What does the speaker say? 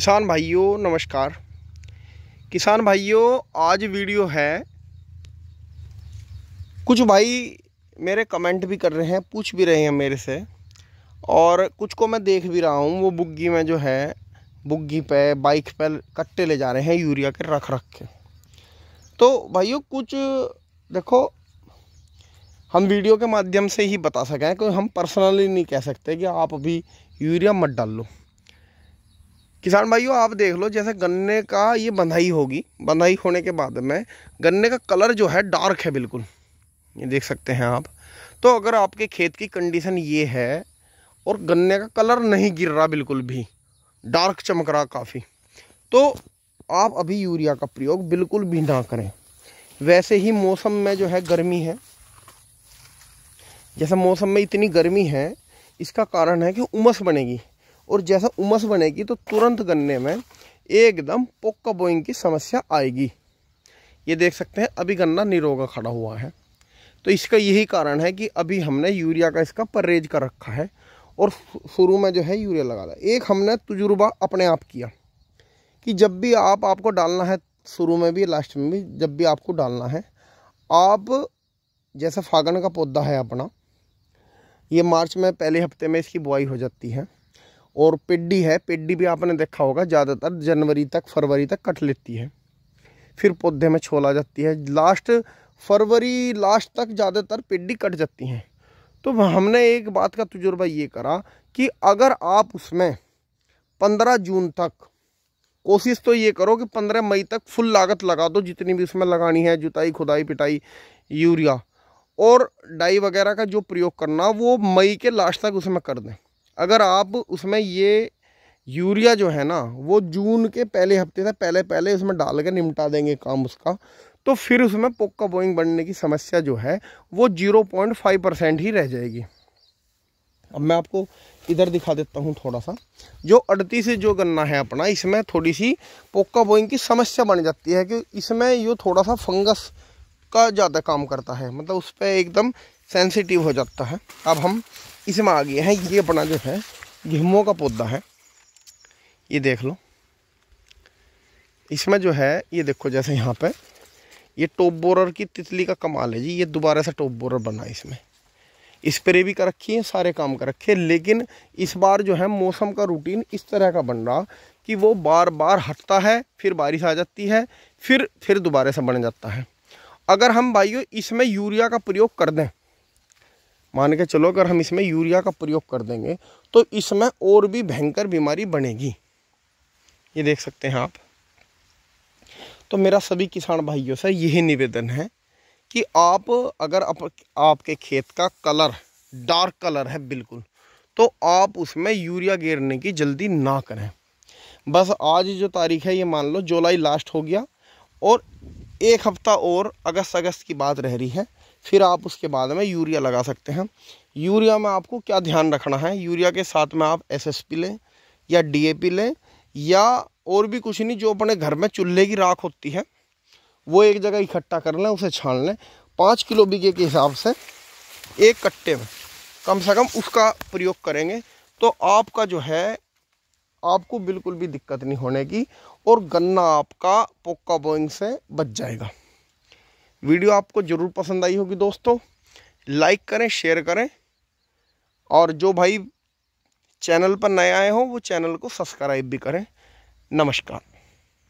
किसान भाइयों नमस्कार किसान भाइयों आज वीडियो है कुछ भाई मेरे कमेंट भी कर रहे हैं पूछ भी रहे हैं मेरे से और कुछ को मैं देख भी रहा हूँ वो बुग्गी में जो है बुग्गी पे बाइक पे कट्टे ले जा रहे हैं यूरिया के रख रख के तो भाइयों कुछ देखो हम वीडियो के माध्यम से ही बता सकें क्योंकि हम पर्सनली नहीं कह सकते कि आप अभी यूरिया मत डाल लो किसान भाइयों आप देख लो जैसे गन्ने का ये बंधाई होगी बंधाई होने के बाद में गन्ने का कलर जो है डार्क है बिल्कुल ये देख सकते हैं आप तो अगर आपके खेत की कंडीशन ये है और गन्ने का कलर नहीं गिर रहा बिल्कुल भी डार्क चमक रहा काफ़ी तो आप अभी यूरिया का प्रयोग बिल्कुल भी ना करें वैसे ही मौसम में जो है गर्मी है जैसे मौसम में इतनी गर्मी है इसका कारण है कि उमस बनेगी और जैसा उमस बनेगी तो तुरंत गन्ने में एकदम पोक्का बोइंग की समस्या आएगी ये देख सकते हैं अभी गन्ना निरोगा खड़ा हुआ है तो इसका यही कारण है कि अभी हमने यूरिया का इसका परहेज कर रखा है और शुरू में जो है यूरिया लगा दिया एक हमने तजुर्बा अपने आप किया कि जब भी आप आपको डालना है शुरू में भी लास्ट में भी जब भी आपको डालना है आप जैसा फागन का पौधा है अपना ये मार्च में पहले हफ्ते में इसकी बुआई हो जाती है और पिड्डी है पिड्डी भी आपने देखा होगा ज़्यादातर जनवरी तक फरवरी तक कट लेती है फिर पौधे में छोला जाती है लास्ट फरवरी लास्ट तक ज़्यादातर पिड्डी कट जाती हैं तो हमने एक बात का तजुर्बा ये करा कि अगर आप उसमें पंद्रह जून तक कोशिश तो ये करो कि पंद्रह मई तक फुल लागत लगा दो जितनी भी उसमें लगानी है जुताई खुदाई पिटाई यूरिया और डाई वगैरह का जो प्रयोग करना वो मई के लास्ट तक उसमें कर दें अगर आप उसमें ये यूरिया जो है ना वो जून के पहले हफ्ते से पहले पहले उसमें डाल के निमटा देंगे काम उसका तो फिर उसमें पोक्का बोइंग बनने की समस्या जो है वो जीरो पॉइंट फाइव परसेंट ही रह जाएगी अब मैं आपको इधर दिखा देता हूँ थोड़ा सा जो अड़तीस जो गन्ना है अपना इसमें थोड़ी सी पोक्का बोइंग की समस्या बन जाती है कि इसमें ये थोड़ा सा फंगस का ज़्यादा काम करता है मतलब उस पर एकदम सेंसिटिव हो जाता है अब हम इसमें आ गए हैं ये अपना जो है गेहूँ का पौधा है ये देख लो इसमें जो है ये देखो जैसे यहाँ पे ये टॉप बोरर की तितली का कमाल है जी ये दोबारा से टॉप बोरर बना इसमें स्प्रे भी कर रखी है सारे काम कर रखे लेकिन इस बार जो है मौसम का रूटीन इस तरह का बन रहा कि वो बार बार हटता है फिर बारिश आ जाती है फिर फिर दोबारा से बन जाता है अगर हम भाइयों इसमें यूरिया का प्रयोग कर दें मान के चलो अगर हम इसमें यूरिया का प्रयोग कर देंगे तो इसमें और भी भयंकर बीमारी बनेगी ये देख सकते हैं आप तो मेरा सभी किसान भाइयों से यही निवेदन है कि आप अगर आप, आपके खेत का कलर डार्क कलर है बिल्कुल तो आप उसमें यूरिया गिरने की जल्दी ना करें बस आज जो तारीख है ये मान लो जुलाई लास्ट हो गया और एक हफ्ता और अगस्त अगस्त की बात रह रही है फिर आप उसके बाद में यूरिया लगा सकते हैं यूरिया में आपको क्या ध्यान रखना है यूरिया के साथ में आप एसएसपी लें या डीएपी लें या और भी कुछ नहीं जो अपने घर में चूल्हे की राख होती है वो एक जगह इकट्ठा कर लें उसे छान लें पाँच किलो बीघे के हिसाब से एक कट्टे में कम से कम उसका प्रयोग करेंगे तो आपका जो है आपको बिल्कुल भी दिक्कत नहीं होने की और गन्ना आपका पोक्का बोइंग से बच जाएगा वीडियो आपको ज़रूर पसंद आई होगी दोस्तों लाइक करें शेयर करें और जो भाई चैनल पर नए आए हों वो चैनल को सब्सक्राइब भी करें नमस्कार